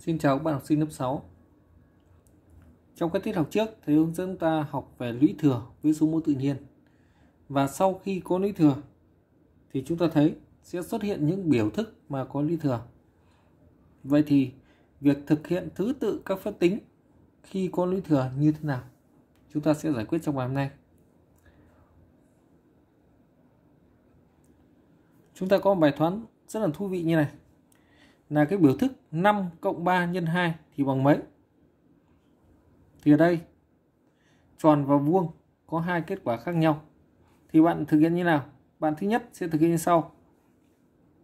Xin chào các bạn học sinh lớp 6 Trong các tiết học trước, thầy hướng dẫn ta học về lũy thừa với số mũ tự nhiên Và sau khi có lũy thừa thì chúng ta thấy sẽ xuất hiện những biểu thức mà có lũy thừa Vậy thì việc thực hiện thứ tự các phép tính khi có lũy thừa như thế nào chúng ta sẽ giải quyết trong bài hôm nay chúng ta có một bài toán rất là thú vị như này là cái biểu thức 5 cộng 3 nhân 2 thì bằng mấy? Thì ở đây tròn và vuông có hai kết quả khác nhau. Thì bạn thực hiện như nào? Bạn thứ nhất sẽ thực hiện như sau.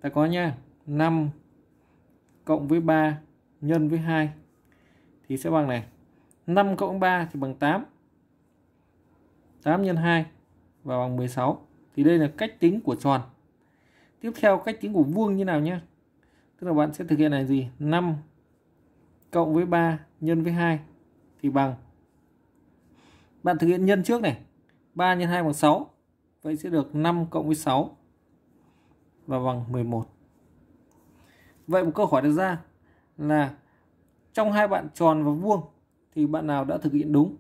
Ta có nha, 5 cộng với 3 nhân với 2 thì sẽ bằng này. 5 cộng 3 thì bằng 8. 8 nhân 2 và bằng 16. Thì đây là cách tính của tròn. Tiếp theo cách tính của vuông như nào nhé? tức là bạn sẽ thực hiện là gì 5 cộng với 3 nhân với 2 thì bằng bạn thực hiện nhân trước này 3 nhân 2 bằng 6 vậy sẽ được 5 cộng với 6 và bằng 11 vậy một câu hỏi đặt ra là trong hai bạn tròn và vuông thì bạn nào đã thực hiện đúng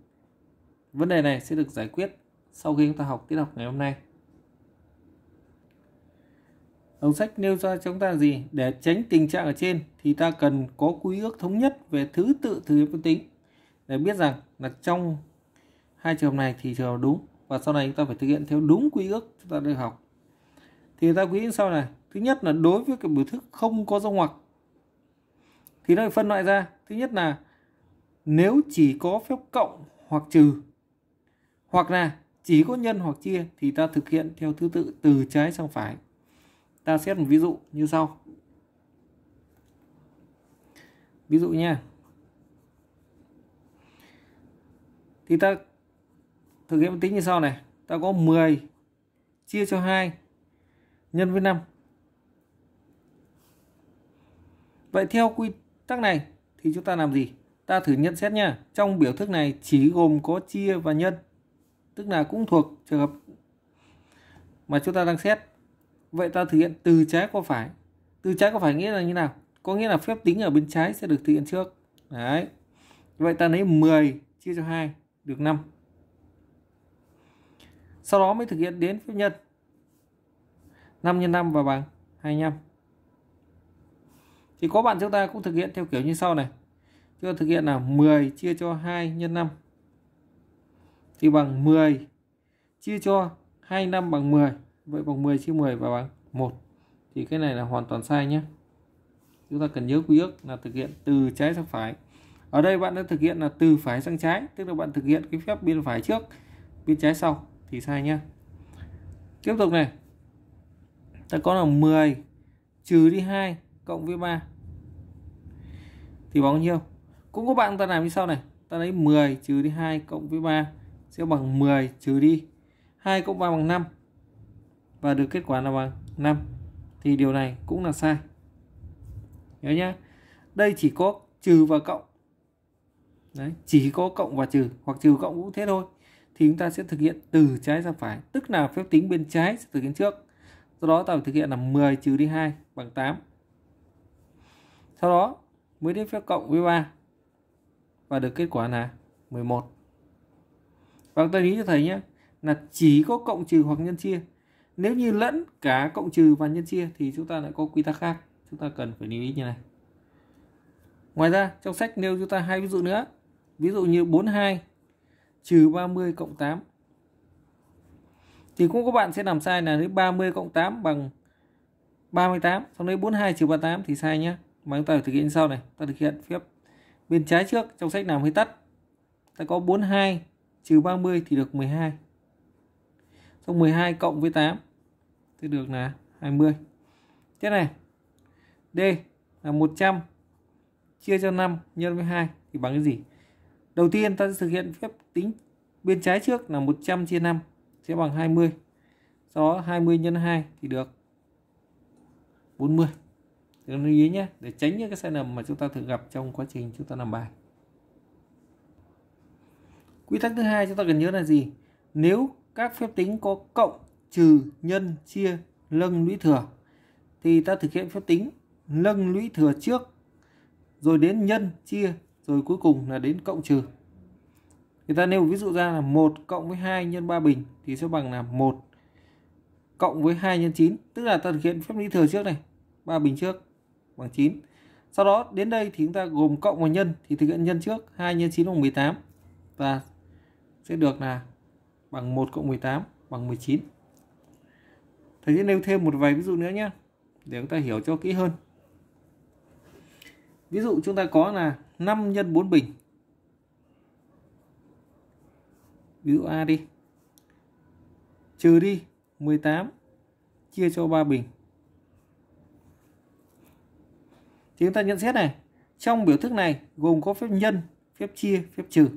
vấn đề này sẽ được giải quyết sau khi chúng ta học tiết học ngày hôm nay Ông sách nêu ra chúng ta gì? Để tránh tình trạng ở trên thì ta cần có quy ước thống nhất về thứ tự thử nghiệm phân tính để biết rằng là trong hai trường hợp này thì trường hợp đúng và sau này chúng ta phải thực hiện theo đúng quy ước chúng ta được học. Thì ta quy định sau này, thứ nhất là đối với cái biểu thức không có dấu ngoặc thì nó phân loại ra. Thứ nhất là nếu chỉ có phép cộng hoặc trừ hoặc là chỉ có nhân hoặc chia thì ta thực hiện theo thứ tự từ trái sang phải ta xét một ví dụ như sau ví dụ nha thì ta thực hiện tính như sau này ta có 10 chia cho 2 nhân với 5 vậy theo quy tắc này thì chúng ta làm gì ta thử nhận xét nha trong biểu thức này chỉ gồm có chia và nhân tức là cũng thuộc trường hợp mà chúng ta đang xét Vậy ta thực hiện từ trái qua phải. Từ trái qua phải nghĩa là như nào? Có nghĩa là phép tính ở bên trái sẽ được thực hiện trước. Đấy. Vậy ta lấy 10 chia cho 2 được 5. Sau đó mới thực hiện đến phép nhân. 5 x 5 và bằng 25. Thì có bạn chúng ta cũng thực hiện theo kiểu như sau này. Chúng ta thực hiện là 10 chia cho 2 x 5 thì bằng 10 chia cho 25 bằng 10. Vậy bằng 10 chia 10 và bằng 1 thì cái này là hoàn toàn sai nhé. Chúng ta cần nhớ quy ước là thực hiện từ trái sang phải. Ở đây bạn đã thực hiện là từ phải sang trái, tức là bạn thực hiện cái phép bên phải trước, bên trái sau thì sai nhé. Tiếp tục này. Ta có là 10 trừ đi 2 cộng với 3 thì bằng bao nhiêu? Cũng có bạn ta làm như sau này, ta lấy 10 trừ đi 2 cộng với 3 sẽ bằng 10 trừ đi 2 cộng 3 bằng 5 và được kết quả là bằng 5 thì điều này cũng là sai. Nhớ nhá. Đây chỉ có trừ và cộng. Đấy, chỉ có cộng và trừ hoặc trừ cộng cũng thế thôi. Thì chúng ta sẽ thực hiện từ trái sang phải, tức là phép tính bên trái sẽ thực hiện trước. sau đó ta phải thực hiện là 10 trừ đi 2 bằng 8. Sau đó mới đến phép cộng với 3 và được kết quả là 11. Và ta ý cho thầy nhé là chỉ có cộng trừ hoặc nhân chia nếu như lẫn cả cộng trừ và nhân chia thì chúng ta lại có quy tắc khác chúng ta cần phải lưu ý như này ngoài ra trong sách nêu chúng ta hai ví dụ nữa ví dụ như 42 trừ 30 cộng 8 thì cũng có bạn sẽ làm sai là nếu 30 cộng 8 bằng 38 xong đấy 42 trừ 38 thì sai nhé mà chúng ta thực hiện sau này ta thực hiện phép bên trái trước trong sách làm hơi tắt ta có 42 trừ 30 thì được 12 xong 12 cộng với 8 thì được là 20 tiếp này D là 100 chia cho 5 nhân với 2 thì bằng cái gì đầu tiên ta sẽ thực hiện phép tính bên trái trước là 100 chia 5 sẽ bằng 20 sau đó 20 nhân 2 thì được 40 Đừng lưu ý nhé để tránh những cái sai lầm mà chúng ta thường gặp trong quá trình chúng ta làm bài quy tắc thứ hai chúng ta cần nhớ là gì nếu các phép tính có cộng trừ nhân chia lâng lũy thừa thì ta thực hiện phép tính lâng lũy thừa trước rồi đến nhân chia rồi cuối cùng là đến cộng trừ thì ta nêu ví dụ ra là 1 cộng với 2 nhân 3 bình thì sẽ bằng là 1 cộng với 2 nhân 9 tức là ta thực hiện phép lũy thừa trước này 3 bình trước bằng 9 sau đó đến đây thì chúng ta gồm cộng và nhân thì thực hiện nhân trước 2 nhân 9 bằng 18 và sẽ được là bằng 1 cộng 18 bằng 19 thầy sẽ nêu thêm một vài ví dụ nữa nhé để chúng ta hiểu cho kỹ hơn ví dụ chúng ta có là 5 nhân 4 bình ví dụ A đi trừ đi 18 chia cho 3 bình thì chúng ta nhận xét này trong biểu thức này gồm có phép nhân phép chia phép trừ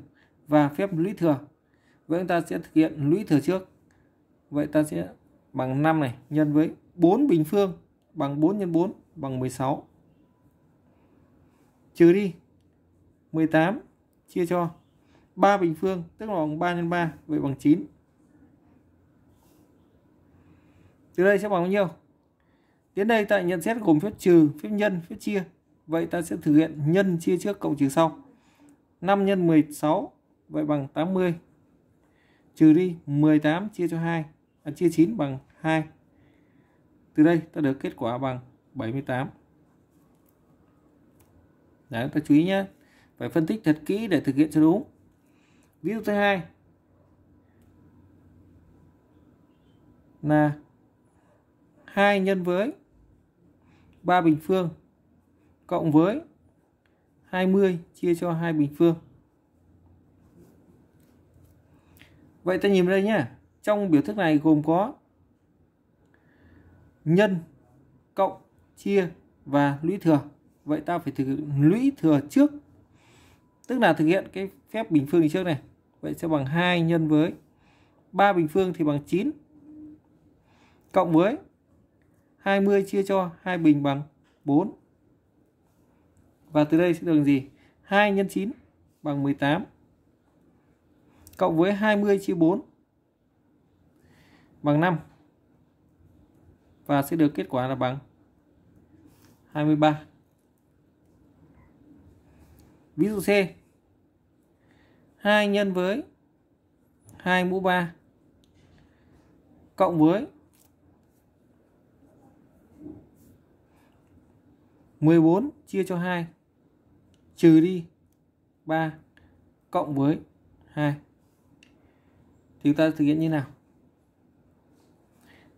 và phép lũy thừa vậy chúng ta sẽ thực hiện lũy thừa trước vậy ta sẽ bằng 5 này nhân với 4 bình phương bằng 4 x 4 bằng 16. Trừ đi 18 chia cho 3 bình phương tức là bằng 3 x 3 vậy bằng 9. Từ đây sẽ bằng bao nhiêu? Đến đây ta nhận xét gồm phép trừ, phép nhân, phép chia. Vậy ta sẽ thực hiện nhân chia trước cộng trừ sau. 5 x 16 vậy bằng 80. Trừ đi 18 chia cho 2 chia 9 bằng 2. Từ đây ta được kết quả bằng 78. Đấy, ta chú ý nhé. Phải phân tích thật kỹ để thực hiện cho đúng. Ví dụ thứ hai là 2 nhân với 3 bình phương cộng với 20 chia cho 2 bình phương. Vậy ta nhìn đây nhé trong biểu thức này gồm có nhân cộng chia và lũy thừa vậy ta phải thực hiện lũy thừa trước tức là thực hiện cái phép bình phương trước này vậy sẽ bằng 2 nhân với 3 bình phương thì bằng 9 cộng với 20 chia cho 2 bình bằng 4 và từ đây sẽ được gì 2 nhân 9 bằng 18 cộng với 20 chia 4 bằng 5 và sẽ được kết quả là bằng 23. Ví dụ C 2 nhân với 2 mũ 3 cộng với 14 chia cho 2 trừ đi 3 cộng với 2. Thì ta thực hiện như nào?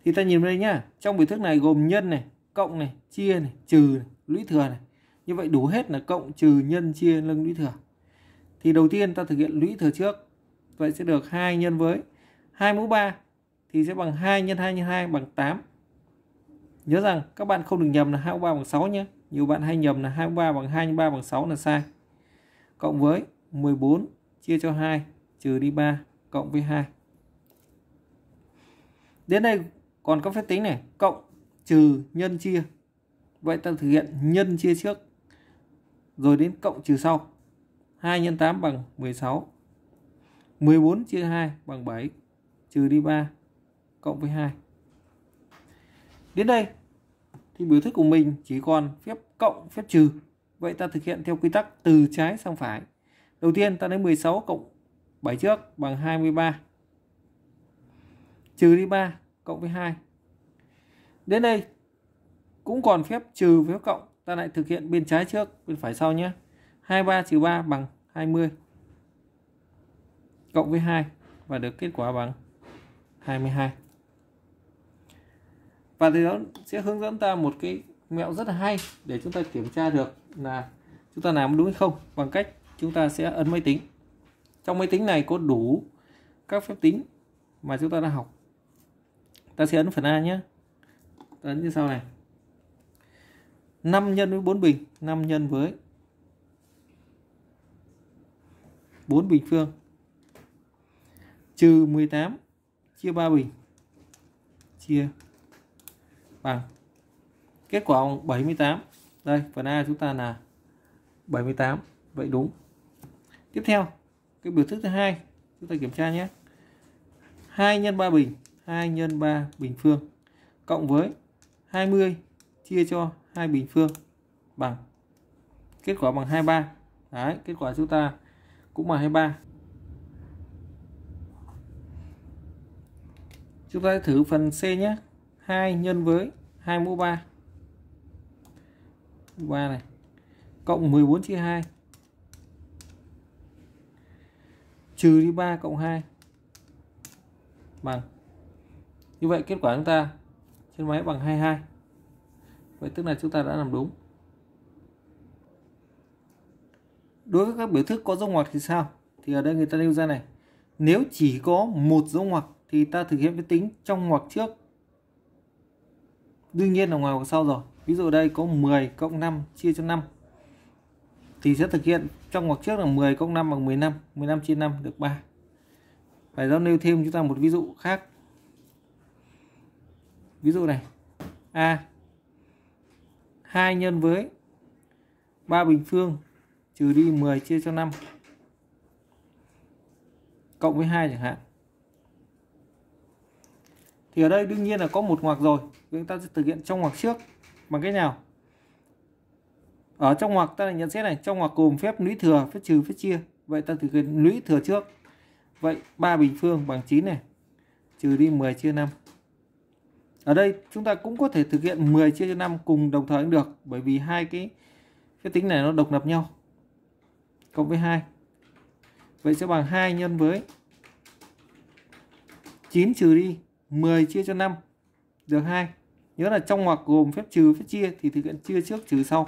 thì ta nhìn đây nhá trong biểu thức này gồm nhân này cộng này chia này trừ này, lũy thừa này như vậy đủ hết là cộng trừ nhân chia lưng lũy thừa thì đầu tiên ta thực hiện lũy thừa trước vậy sẽ được hai nhân với hai mũ 3 thì sẽ bằng 2 nhân 2 nhân 2 bằng 8 nhớ rằng các bạn không được nhầm là 2 mũ 3 bằng 6 nhé nhiều bạn hay nhầm là 2 mũ 3 bằng 2 nhân 3 bằng 6 là sai cộng với 14 chia cho 2 trừ đi 3 cộng với 2 đến đây còn các phép tính này cộng trừ nhân chia. Vậy ta thực hiện nhân chia trước rồi đến cộng trừ sau. 2 x 8 bằng 16. 14 chia 2 bằng 7 trừ đi 3 cộng với 2. Đến đây thì biểu thức của mình chỉ còn phép cộng, phép trừ. Vậy ta thực hiện theo quy tắc từ trái sang phải. Đầu tiên ta lấy 16 cộng 7 trước bằng 23. Trừ đi 3 cộng với 2. Đến đây cũng còn phép trừ phép cộng, ta lại thực hiện bên trái trước, bên phải sau nhé. 23 trừ 3 bằng 20 cộng với 2 và được kết quả bằng 22. Và thì đó sẽ hướng dẫn ta một cái mẹo rất là hay để chúng ta kiểm tra được là chúng ta làm đúng hay không bằng cách chúng ta sẽ ấn máy tính. Trong máy tính này có đủ các phép tính mà chúng ta đã học ta sẽ ấn phần A nhé ta ấn như sau này 5 nhân với 4 bình 5 nhân với 4 bình phương trừ 18 chia 3 bình chia bằng kết quả 78 đây phần A chúng ta là 78 vậy đúng tiếp theo cái biểu thức thứ hai chúng ta kiểm tra nhé 2 nhân 3 bình 2 nhân 3 bình phương cộng với 20 chia cho 2 bình phương bằng kết quả bằng 23. Đấy, kết quả chúng ta cũng bằng 23. Chúng ta thử phần C nhé. 2 nhân với 2 mũ 3. 3 này. Cộng 14 chia 2. Trừ đi 3 cộng 2. Bằng như vậy kết quả chúng ta trên máy bằng 22 vậy tức là chúng ta đã làm đúng đối với các biểu thức có dấu ngoặc thì sao thì ở đây người ta nêu ra này nếu chỉ có một dấu ngoặc thì ta thực hiện phép tính trong ngoặc trước đương nhiên là ngoài ngoặc sau rồi ví dụ đây có 10 cộng 5 chia cho 5 thì sẽ thực hiện trong ngoặc trước là 10 cộng 5 bằng 15 15 chia 5 được 3 phải giao nêu thêm chúng ta một ví dụ khác ví dụ này a 2 nhân với 3 bình phương trừ đi 10 chia cho 5 cộng với 2 chẳng hạn thì ở đây đương nhiên là có một ngoặc rồi chúng ta sẽ thực hiện trong ngoặc trước bằng cách nào ở trong ngoặc ta nhận xét này trong ngoặc gồm phép lũy thừa phép trừ phép chia vậy ta thực hiện lũy thừa trước vậy 3 bình phương bằng 9 này trừ đi 10 chia 5 ở đây chúng ta cũng có thể thực hiện 10 chia cho 5 cùng đồng thời cũng được bởi vì hai cái cái tính này nó độc lập nhau. Cộng với 2. Vậy sẽ bằng 2 nhân với 9 trừ đi 10 chia cho 5 được 2. Nhớ là trong ngoặc gồm phép trừ phép chia thì thực hiện chia trước trừ sau.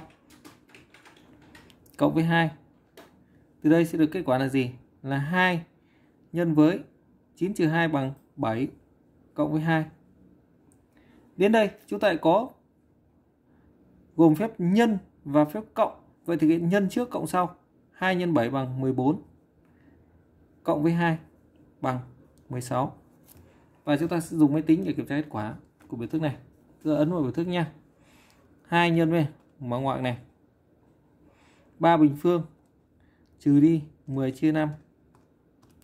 Cộng với 2. Từ đây sẽ được kết quả là gì? Là 2 nhân với 9 trừ 2 bằng 7 cộng với 2. Đến đây chúng ta có gồm phép nhân và phép cộng. Vậy thì hiện nhân trước cộng sau. 2 x 7 bằng 14. Cộng với 2 bằng 16. Và chúng ta sẽ dùng máy tính để kiểm tra kết quả của biểu thức này. giờ ấn vào biểu thức nha. 2 nhân với mở ngoặc này. 3 bình phương trừ đi 10 chia 5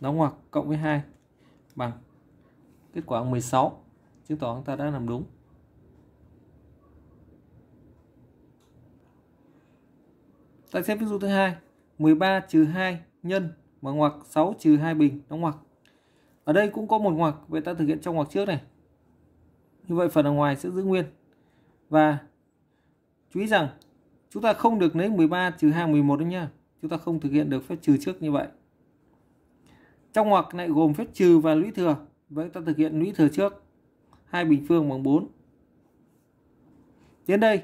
đóng ngoặc cộng với 2 bằng kết quả 16 chứng tỏ chúng ta đã làm đúng Tại xếp ví dụ thứ hai, 13 trừ 2 nhân mở ngoặc 6 trừ 2 bình đóng ngoặc. Ở đây cũng có một ngoặc, vậy ta thực hiện trong ngoặc trước này. Như vậy phần ở ngoài sẽ giữ nguyên. Và chú ý rằng chúng ta không được lấy 13 trừ 2 11 đâu nha, Chúng ta không thực hiện được phép trừ trước như vậy. Trong ngoặc lại gồm phép trừ và lũy thừa. Vậy ta thực hiện lũy thừa trước. 2 bình phương bằng 4. Đến đây,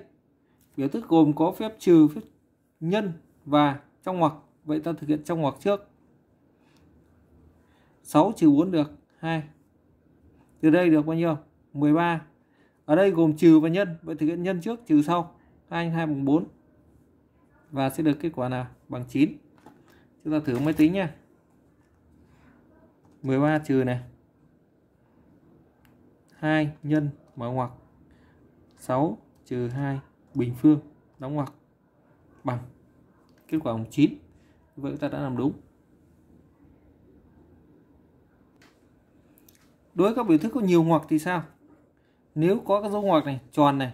biểu thức gồm có phép trừ, phép nhân và trong ngoặc. Vậy ta thực hiện trong ngoặc trước. 6 trừ 4 được 2. Từ đây được bao nhiêu? 13. Ở đây gồm trừ và nhân. Vậy thực hiện nhân trước, trừ sau. 2 2 bằng 4. Và sẽ được kết quả là bằng 9. Chúng ta thử máy tính nha. 13 trừ này. 2 nhân mở ngoặc 6 trừ 2 bình phương đóng ngoặc bằng kết quả vòng 9 vậy ta đã làm đúng đối với các biểu thức có nhiều ngoặc thì sao nếu có các dấu ngoặc này tròn này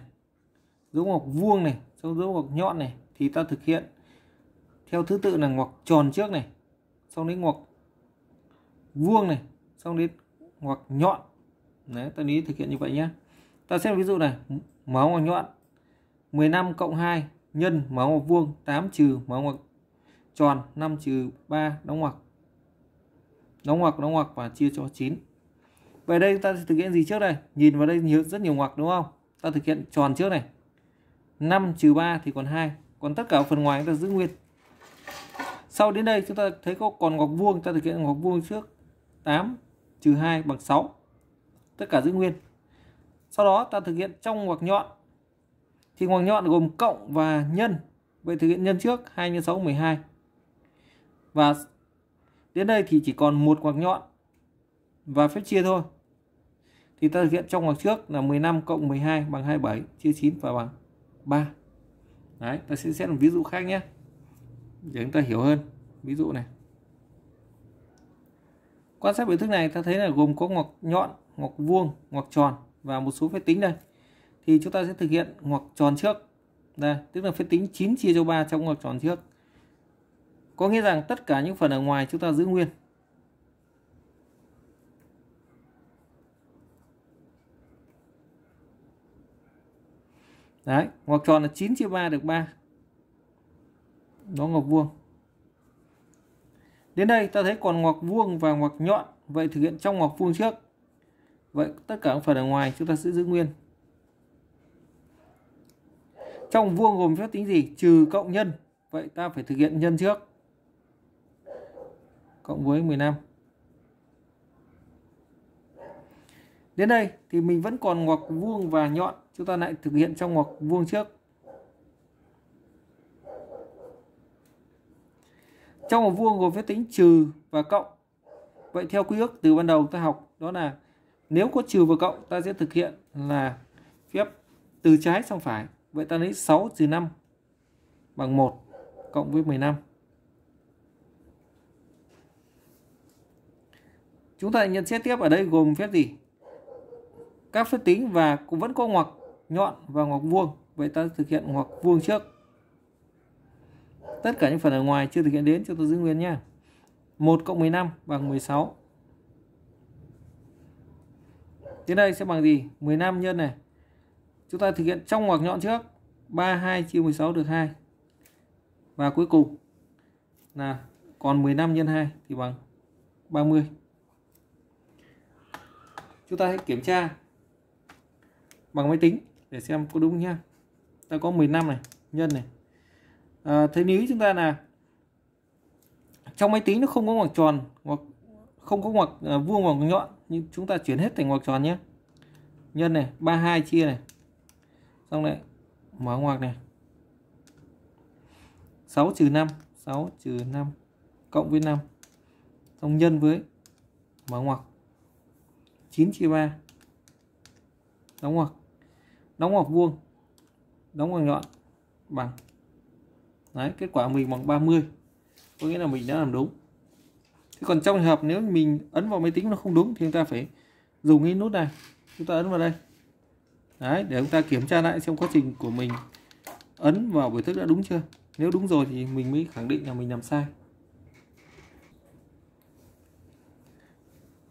dấu ngoặc vuông này sau dấu ngoặc nhọn này thì ta thực hiện theo thứ tự là ngoặc tròn trước này xong đến ngoặc vuông này xong đến ngoặc nhọn đấy ta lý thực hiện như vậy nhé ta xem ví dụ này mở ngoặc nhọn 15 cộng 2 nhân máu ngoặc vuông 8 trừ máu ngoặc tròn 5 trừ 3 đóng ngoặc đóng ngoặc đóng ngoặc và chia cho 9 về đây ta sẽ thực hiện gì trước đây nhìn vào đây nhiều rất nhiều ngoặc đúng không ta thực hiện tròn trước này 5 trừ 3 thì còn 2 còn tất cả phần ngoài ta giữ nguyên sau đến đây chúng ta thấy có còn ngoặc vuông ta thực hiện ngoặc vuông trước 8 trừ 2 bằng 6 tất cả giữ nguyên sau đó ta thực hiện trong ngoặc nhọn thì ngoặc nhọn gồm cộng và nhân. Vậy thực hiện nhân trước 2 nhân 6 12. Và đến đây thì chỉ còn một ngoặc nhọn và phép chia thôi. Thì ta thực hiện trong ngoặc trước là 15 cộng 12 bằng 27 chia 9 và bằng 3. Đấy, ta sẽ xét một ví dụ khác nhé. Để chúng ta hiểu hơn. Ví dụ này. Quan sát biểu thức này ta thấy là gồm có ngoặc nhọn, ngoặc vuông, ngoặc tròn và một số phép tính đây thì chúng ta sẽ thực hiện ngoặc tròn trước đây tức là phép tính 9 chia cho 3 trong ngoặc tròn trước có nghĩa rằng tất cả những phần ở ngoài chúng ta giữ nguyên Đấy, ngoặc tròn là 9 chia 3 được 3. Đó ngoặc vuông. Đến đây ta thấy còn ngoặc vuông và ngoặc nhọn. Vậy thực hiện trong ngoặc vuông trước. Vậy tất cả phần ở ngoài chúng ta sẽ giữ nguyên trong vuông gồm phép tính gì trừ cộng nhân vậy ta phải thực hiện nhân trước cộng với 15 đến đây thì mình vẫn còn ngoặc vuông và nhọn chúng ta lại thực hiện trong ngoặc vuông trước trong một vuông gồm phép tính trừ và cộng vậy theo quy ước từ ban đầu ta học đó là nếu có trừ và cộng ta sẽ thực hiện là phép từ trái sang phải Vậy ta lấy 6 trừ 5 bằng 1 cộng với 15. Chúng ta nhận xét tiếp ở đây gồm phép gì? Các phép tính và cũng vẫn có ngoặc nhọn và ngoặc vuông. Vậy ta thực hiện ngoặc vuông trước. Tất cả những phần ở ngoài chưa thực hiện đến cho tôi giữ nguyên nhé. 1 cộng 15 bằng 16. Đến đây sẽ bằng gì? 15 nhân này Chúng ta thực hiện trong ngoặc nhọn trước 32 chia 16 được 2. Và cuối cùng là còn 15 nhân 2 thì bằng 30. Chúng ta hãy kiểm tra bằng máy tính để xem có đúng nha Ta có 15 này, nhân này. À, thế lý chúng ta là trong máy tính nó không có ngoặc tròn hoặc không có ngoặc à, vuông ngoặc nhọn nhưng chúng ta chuyển hết thành ngoặc tròn nhé. Nhân này, 32 chia này xong lại mở ngoặc này 6 trừ 5 6 trừ 5 cộng với 5 xong nhân với mở ngoặc 9 chia 3 đóng ngoặc đóng ngoặc vuông đóng ngoặc nhọn bằng đấy kết quả mình bằng 30 có nghĩa là mình đã làm đúng thế còn trong trường hợp nếu mình ấn vào máy tính nó không đúng thì chúng ta phải dùng cái nút này chúng ta ấn vào đây đấy để chúng ta kiểm tra lại xem quá trình của mình ấn vào biểu thức đã đúng chưa nếu đúng rồi thì mình mới khẳng định là mình làm sai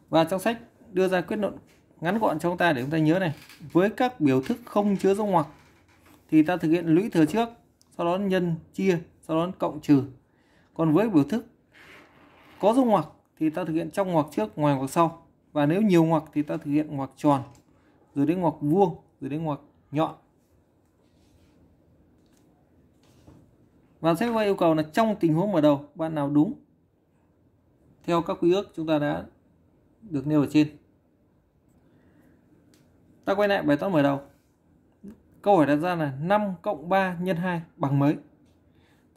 và trong sách đưa ra quyết luận ngắn gọn cho chúng ta để chúng ta nhớ này với các biểu thức không chứa dấu ngoặc thì ta thực hiện lũy thừa trước sau đó nhân chia sau đó cộng trừ còn với biểu thức có dấu ngoặc thì ta thực hiện trong ngoặc trước ngoài ngoặc sau và nếu nhiều ngoặc thì ta thực hiện ngoặc tròn rồi đến ngoặc vuông gửi đến ngoặc nhọn và sách yêu cầu là trong tình huống mở đầu bạn nào đúng theo các quy ước chúng ta đã được nêu ở trên ta quay lại bài toán mở đầu câu hỏi đặt ra là 5 cộng 3 nhân 2 bằng mấy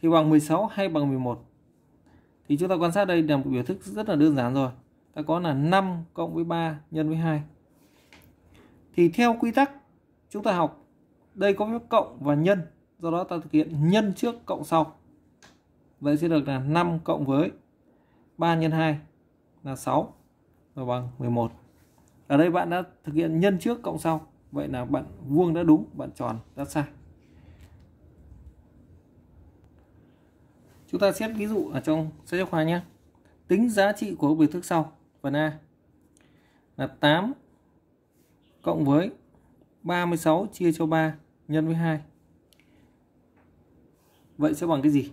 thì bằng 16 hay bằng 11 thì chúng ta quan sát đây là một biểu thức rất là đơn giản rồi ta có là 5 cộng với 3 nhân với 2 thì theo quy tắc chúng ta học đây có phép cộng và nhân do đó ta thực hiện nhân trước cộng sau vậy sẽ được là 5 cộng với 3 nhân 2 là 6 và bằng 11 ở đây bạn đã thực hiện nhân trước cộng sau vậy là bạn vuông đã đúng bạn tròn đã sai chúng ta xét ví dụ ở trong sách giáo khoa nhé tính giá trị của biểu thức sau phần A là 8 cộng với 36 chia cho 3 nhân với 2. Vậy sẽ bằng cái gì?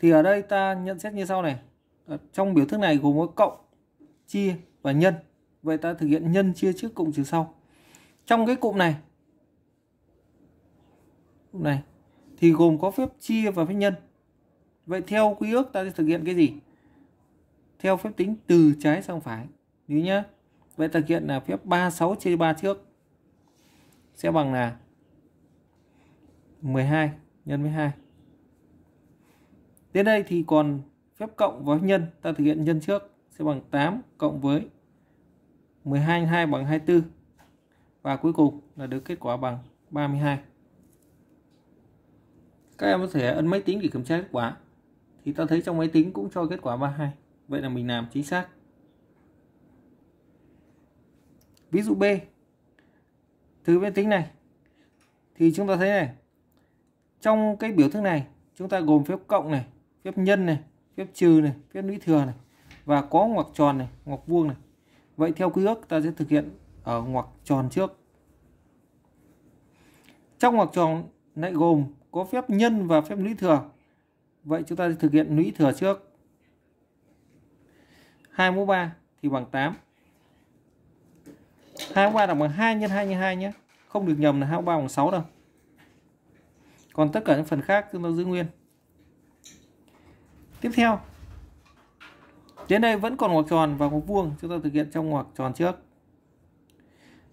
Thì ở đây ta nhận xét như sau này. Ở trong biểu thức này gồm có cộng, chia và nhân. Vậy ta thực hiện nhân chia trước cộng trừ sau. Trong cái cụm này cụm này thì gồm có phép chia và phép nhân. Vậy theo quy ước ta sẽ thực hiện cái gì? Theo phép tính từ trái sang phải. Đấy nhá. Vậy thực hiện là phép 36 chia 3 trước sẽ bằng là 12 nhân với 2. Đến đây thì còn phép cộng với nhân, ta thực hiện nhân trước sẽ bằng 8 cộng với 12 nhân 2 bằng 24. Và cuối cùng là được kết quả bằng 32. Các em có thể ấn máy tính để kiểm tra kết quả. Thì ta thấy trong máy tính cũng cho kết quả 32. Vậy là mình làm chính xác. ví dụ b từ viên tính này thì chúng ta thấy này trong cái biểu thức này chúng ta gồm phép cộng này phép nhân này phép trừ này phép lũy thừa này và có ngoặc tròn này ngoặc vuông này vậy theo quy ước ta sẽ thực hiện ở ngoặc tròn trước trong ngoặc tròn lại gồm có phép nhân và phép lũy thừa vậy chúng ta sẽ thực hiện lũy thừa trước 2 mũ 3 thì bằng 8 2 qua bằng 2 nhân 2 nhân 2 nhé không được nhầm là 2 3 bằng 6 đâu còn tất cả những phần khác chúng ta giữ nguyên tiếp theo đến đây vẫn còn ngoặc tròn và ngoặc vuông chúng ta thực hiện trong ngoặc tròn trước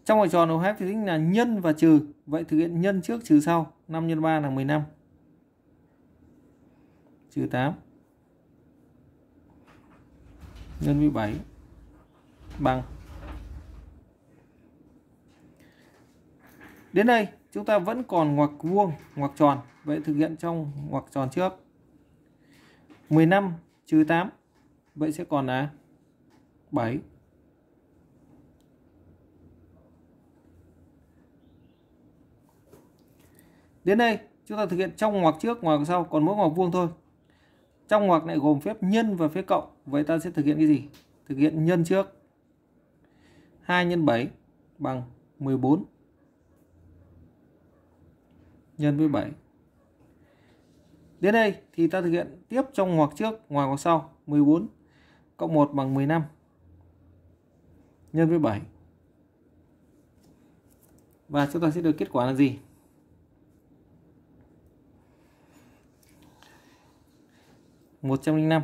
trong ngoặc tròn hầu hết thì tính là nhân và trừ vậy thực hiện nhân trước trừ sau 5 x 3 là 15 trừ 8 nhân với 7 bằng Đến đây chúng ta vẫn còn ngoặc vuông, ngoặc tròn. Vậy thực hiện trong ngoặc tròn trước. 15 trừ 8. Vậy sẽ còn là 7. Đến đây chúng ta thực hiện trong ngoặc trước, ngoặc sau còn mỗi ngoặc vuông thôi. Trong ngoặc lại gồm phép nhân và phép cộng. Vậy ta sẽ thực hiện cái gì? Thực hiện nhân trước. 2 x 7 bằng 14 nhân với 7. Đến đây thì ta thực hiện tiếp trong ngoặc trước, ngoài ngoặc sau 14 cộng 1 bằng 15 nhân với 7. Và chúng ta sẽ được kết quả là gì? một trăm linh năm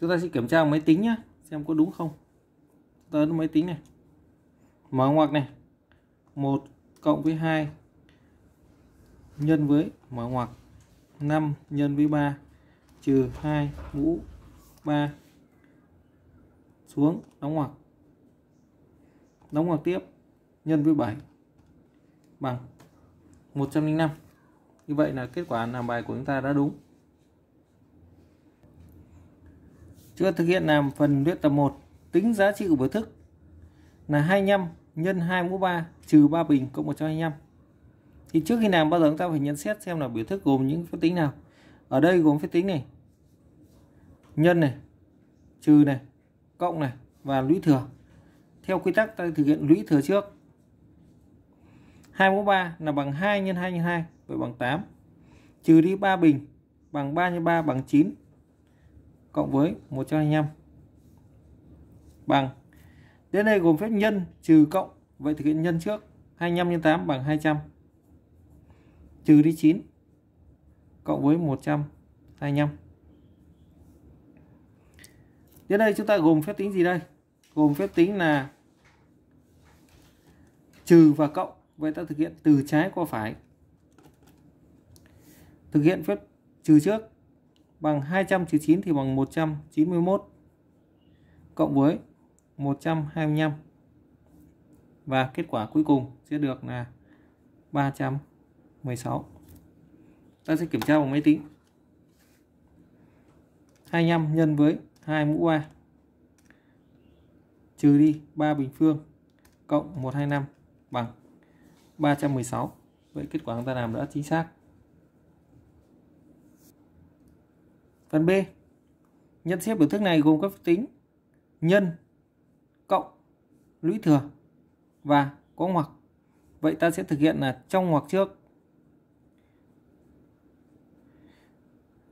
chúng ta sẽ kiểm tra máy tính nhé xem có đúng không chúng ta ấn máy tính này mở ngoặc này một cộng với hai nhân với mở ngoặc 5 nhân với 3 trừ 2 mũ 3 xuống đóng ngoặc đóng ngoặc tiếp nhân với 7 bằng 105 như vậy là kết quả làm bài của chúng ta đã đúng chưa thực hiện làm phần luyện tập 1 tính giá trị của biểu thức là 25 nhân 2 mũ 3 trừ 3 bình cộng 125 thì trước khi làm bao giờ chúng ta phải nhận xét xem là biểu thức gồm những phép tính nào ở đây gồm phép tính này nhân này trừ này cộng này và lũy thừa theo quy tắc ta thực hiện lũy thừa trước 2 mũ 3 là bằng 2 nhân 2 nhân 2 vậy bằng 8 trừ đi 3 bình bằng 3 nhân 3 bằng 9 cộng với 125 bằng đến đây gồm phép nhân trừ cộng vậy thực hiện nhân trước 25 nhân 8 bằng 200 trừ đi 9 cộng với 125. Đến đây chúng ta gồm phép tính gì đây? Gồm phép tính là trừ và cộng. Vậy ta thực hiện từ trái qua phải. Thực hiện phép trừ trước bằng 200 trừ 9 thì bằng 191 cộng với 125 và kết quả cuối cùng sẽ được là 300 16 ta sẽ kiểm tra bằng máy tính 25 nhân với 2 mũ 3 trừ đi 3 bình phương cộng 125 bằng 316 vậy kết quả chúng ta làm đã chính xác phần B nhận xếp biểu thức này gồm các phép tính nhân cộng lũy thừa và có ngoặc vậy ta sẽ thực hiện là trong ngoặc trước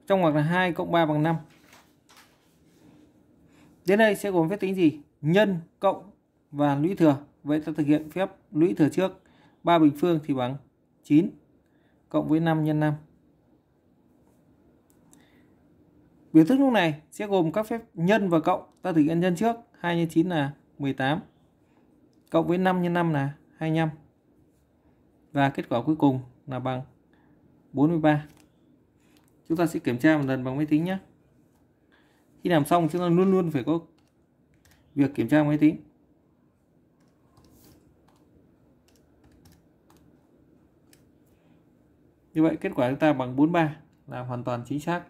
trong ngoặc là 2 cộng 3 bằng 5 đến đây sẽ gồm phép tính gì nhân cộng và lũy thừa vậy ta thực hiện phép lũy thừa trước 3 bình phương thì bằng 9 cộng với 5 nhân 5 biểu thức lúc này sẽ gồm các phép nhân và cộng ta thực hiện nhân trước 2 nhân 9 là 18 cộng với 5 nhân 5 là 25 và kết quả cuối cùng là bằng 43 chúng ta sẽ kiểm tra một lần bằng máy tính nhé khi làm xong chúng ta luôn luôn phải có việc kiểm tra máy tính như vậy kết quả chúng ta bằng 43 là hoàn toàn chính xác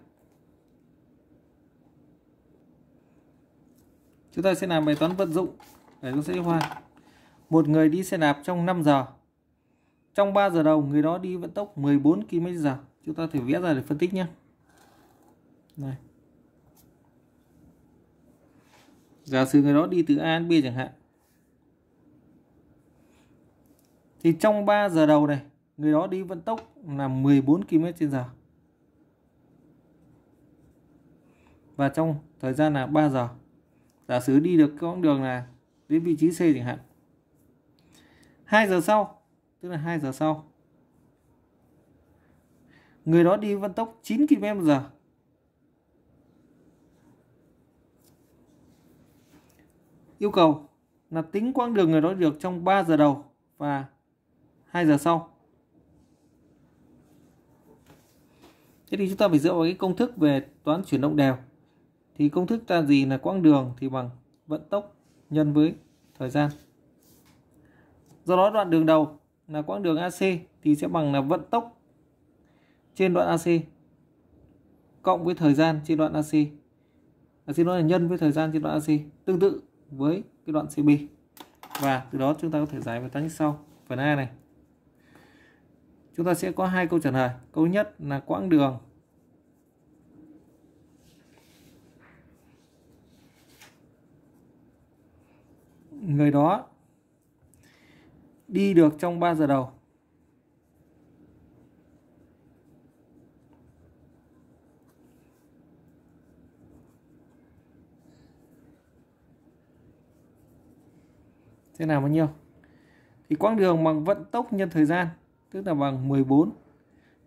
chúng ta sẽ làm bài toán vận dụng để nó sẽ hoa một người đi xe đạp trong 5 giờ trong 3 giờ đầu người đó đi vận tốc 14 km/h chúng ta thể viết ra để phân tích nhé này giả sử người đó đi từ A đến B chẳng hạn thì trong 3 giờ đầu này người đó đi vận tốc là 14 km trên giờ và trong thời gian là 3 giờ giả sử đi được con đường là đến vị trí C chẳng hạn 2 giờ sau tức là 2 giờ sau Người đó đi vận tốc 9 km giờ. Yêu cầu là tính quãng đường người đó được trong 3 giờ đầu và 2 giờ sau. Thế thì chúng ta phải dựa vào cái công thức về toán chuyển động đều. Thì công thức ta gì là quãng đường thì bằng vận tốc nhân với thời gian. Do đó đoạn đường đầu là quãng đường AC thì sẽ bằng là vận tốc trên đoạn AC cộng với thời gian trên đoạn AC à, xin lỗi là nhân với thời gian trên đoạn AC tương tự với cái đoạn CB và từ đó chúng ta có thể giải bài toán như sau phần A này chúng ta sẽ có hai câu trả lời câu nhất là quãng đường người đó đi được trong 3 giờ đầu sẽ nào bao nhiêu thì quãng đường bằng vận tốc nhân thời gian tức là bằng 14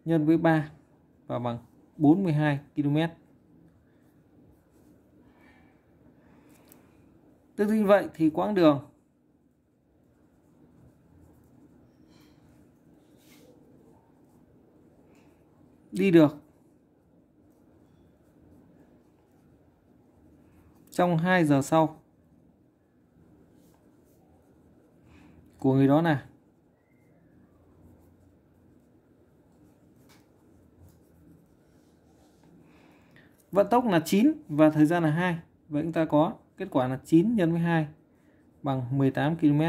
nhân với 3 và bằng 42 km tương như vậy thì quãng đường đi được trong 2 giờ sau của người đó nè vận tốc là 9 và thời gian là 2 vậy chúng ta có kết quả là 9 nhân với 2 bằng 18 km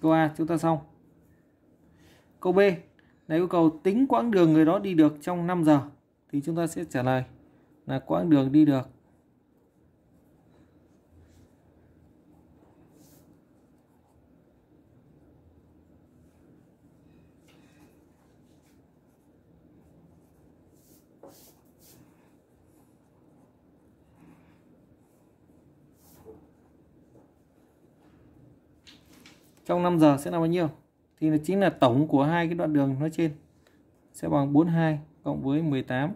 câu A chúng ta xong câu B là yêu cầu tính quãng đường người đó đi được trong 5 giờ thì chúng ta sẽ trả lời là quãng đường đi được trong 5 giờ sẽ là bao nhiêu thì nó chính là tổng của hai cái đoạn đường nói trên sẽ bằng 42 cộng với 18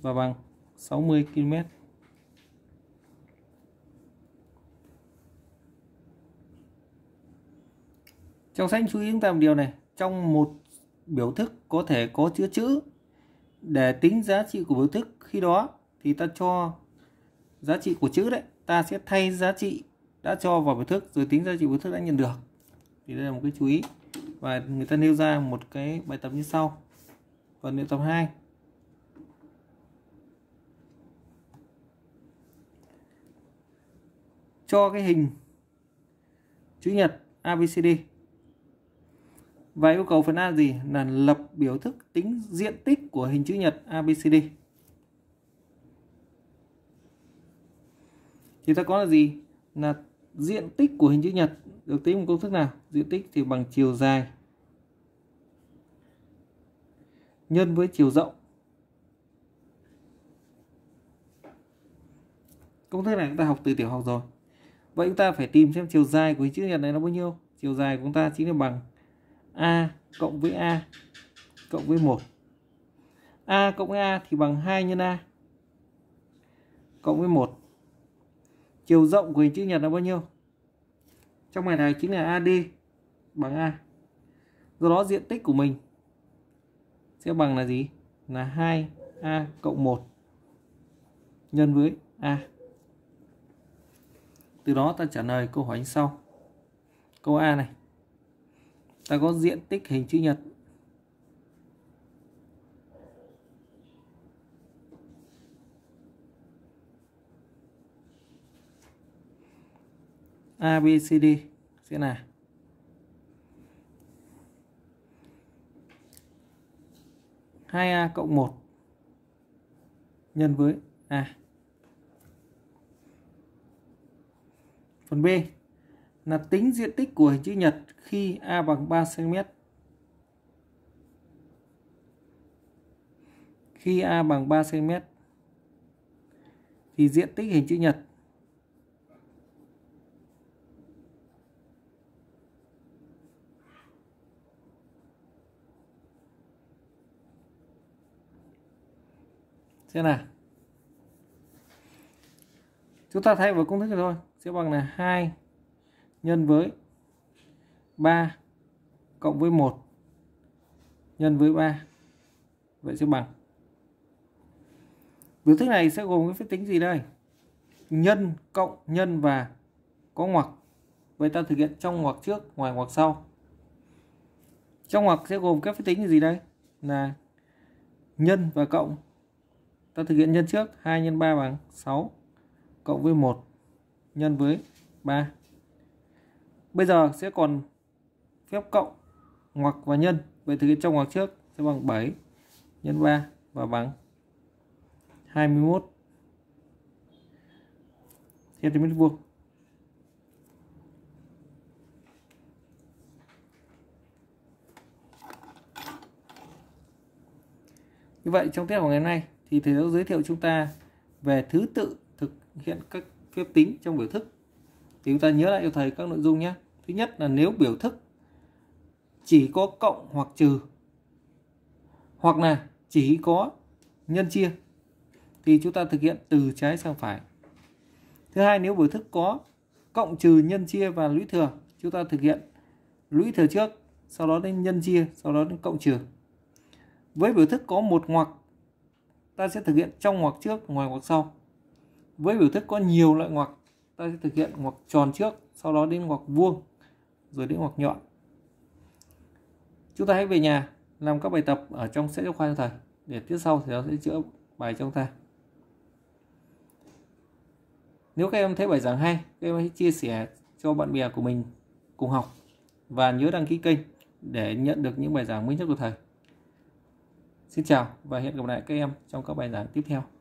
và bằng 60 km. Trong sách chú ý chúng ta một điều này, trong một biểu thức có thể có chứa chữ để tính giá trị của biểu thức khi đó thì ta cho giá trị của chữ đấy ta sẽ thay giá trị đã cho vào biểu thức rồi tính ra trị biểu thức đã nhận được thì đây là một cái chú ý và người ta nêu ra một cái bài tập như sau phần luyện tập 2 cho cái hình chữ nhật ABCD và yêu cầu phần A gì là lập biểu thức tính diện tích của hình chữ nhật ABCD thì ta có là gì là diện tích của hình chữ nhật được tính bằng công thức nào diện tích thì bằng chiều dài nhân với chiều rộng công thức này chúng ta học từ tiểu học rồi vậy chúng ta phải tìm xem chiều dài của hình chữ nhật này là bao nhiêu chiều dài của chúng ta chính là bằng a cộng với a cộng với 1 a cộng với a thì bằng 2 nhân a cộng với 1 chiều rộng của hình chữ nhật là bao nhiêu trong bài này chính là AD bằng A do đó diện tích của mình sẽ bằng là gì là 2A cộng 1 nhân với A từ đó ta trả lời câu hỏi như sau câu A này ta có diện tích hình chữ nhật A, B, C, D sẽ là hai a cộng một nhân với a phần b là tính diện tích của hình chữ nhật khi a bằng 3 cm khi a bằng 3 cm thì diện tích hình chữ nhật thế nào chúng ta thay vào công thức này thôi sẽ bằng là 2 nhân với 3 cộng với 1 nhân với 3 vậy sẽ bằng biểu thức này sẽ gồm cái phép tính gì đây nhân cộng nhân và có ngoặc vậy ta thực hiện trong ngoặc trước ngoài ngoặc sau trong ngoặc sẽ gồm các phép tính gì đây là nhân và cộng ta thực hiện nhân trước 2 nhân 3 bằng 6 cộng với 1 nhân với 3 bây giờ sẽ còn phép cộng ngoặc và nhân vậy thực hiện trong ngoặc trước sẽ bằng 7 nhân 3 và bằng 21 cm vuông Như vậy trong tiết của ngày nay thì thầy giáo giới thiệu chúng ta về thứ tự thực hiện các phép tính trong biểu thức thì chúng ta nhớ lại cho thầy các nội dung nhé thứ nhất là nếu biểu thức chỉ có cộng hoặc trừ hoặc là chỉ có nhân chia thì chúng ta thực hiện từ trái sang phải thứ hai nếu biểu thức có cộng trừ nhân chia và lũy thừa chúng ta thực hiện lũy thừa trước sau đó đến nhân chia sau đó đến cộng trừ với biểu thức có một ngoặc ta sẽ thực hiện trong ngoặc trước, ngoài ngoặc sau. Với biểu thức có nhiều loại ngoặc, ta sẽ thực hiện ngoặc tròn trước, sau đó đến ngoặc vuông, rồi đến ngoặc nhọn. Chúng ta hãy về nhà làm các bài tập ở trong sách giáo khoa cho thầy để tiết sau thì nó sẽ chữa bài trong chúng ta. Nếu các em thấy bài giảng hay, các em hãy chia sẻ cho bạn bè của mình cùng học và nhớ đăng ký kênh để nhận được những bài giảng mới nhất của thầy. Xin chào và hẹn gặp lại các em trong các bài giảng tiếp theo.